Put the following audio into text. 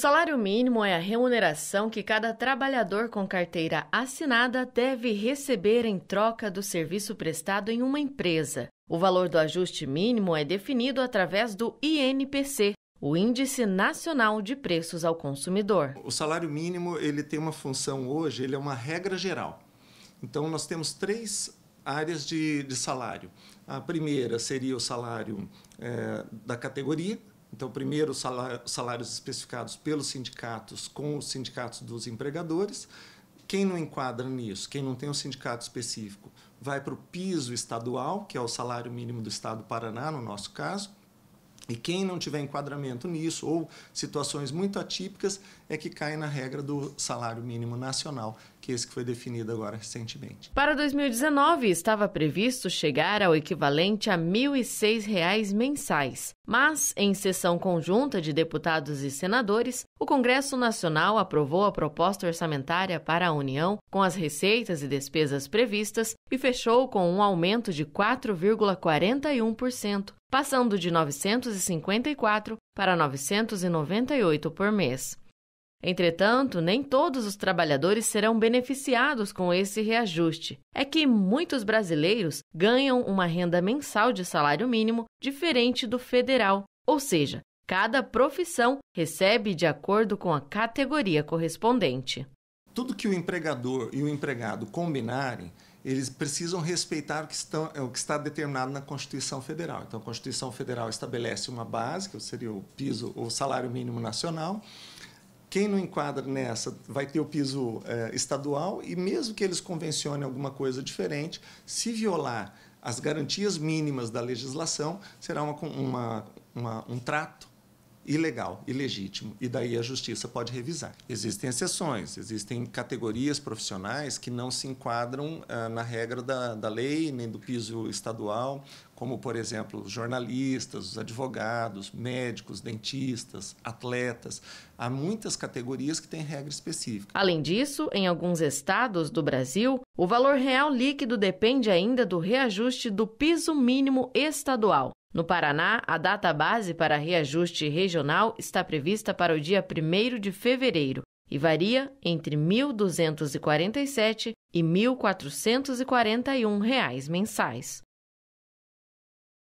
salário mínimo é a remuneração que cada trabalhador com carteira assinada deve receber em troca do serviço prestado em uma empresa. O valor do ajuste mínimo é definido através do INPC, o Índice Nacional de Preços ao Consumidor. O salário mínimo ele tem uma função hoje, ele é uma regra geral. Então nós temos três áreas de, de salário. A primeira seria o salário é, da categoria, então, primeiro, salários especificados pelos sindicatos com os sindicatos dos empregadores. Quem não enquadra nisso, quem não tem um sindicato específico, vai para o piso estadual, que é o salário mínimo do Estado do Paraná, no nosso caso. E quem não tiver enquadramento nisso, ou situações muito atípicas, é que cai na regra do salário mínimo nacional, que esse que foi definido agora recentemente. Para 2019, estava previsto chegar ao equivalente a R$ 1.006 mensais. Mas, em sessão conjunta de deputados e senadores, o Congresso Nacional aprovou a proposta orçamentária para a União, com as receitas e despesas previstas, e fechou com um aumento de 4,41%, passando de 954 para 998 por mês. Entretanto, nem todos os trabalhadores serão beneficiados com esse reajuste. É que muitos brasileiros ganham uma renda mensal de salário mínimo diferente do federal, ou seja, cada profissão recebe de acordo com a categoria correspondente. Tudo que o empregador e o empregado combinarem, eles precisam respeitar o que, estão, é, o que está determinado na Constituição Federal. Então, a Constituição Federal estabelece uma base, que seria o piso o salário mínimo nacional, quem não enquadra nessa vai ter o piso é, estadual e, mesmo que eles convencionem alguma coisa diferente, se violar as garantias mínimas da legislação, será uma, uma, uma, um trato ilegal, ilegítimo, e daí a justiça pode revisar. Existem exceções, existem categorias profissionais que não se enquadram ah, na regra da, da lei, nem do piso estadual, como, por exemplo, jornalistas, advogados, médicos, dentistas, atletas. Há muitas categorias que têm regra específica. Além disso, em alguns estados do Brasil, o valor real líquido depende ainda do reajuste do piso mínimo estadual. No Paraná, a data base para reajuste regional está prevista para o dia 1 de fevereiro e varia entre R$ 1.247 e R$ 1.441 reais mensais.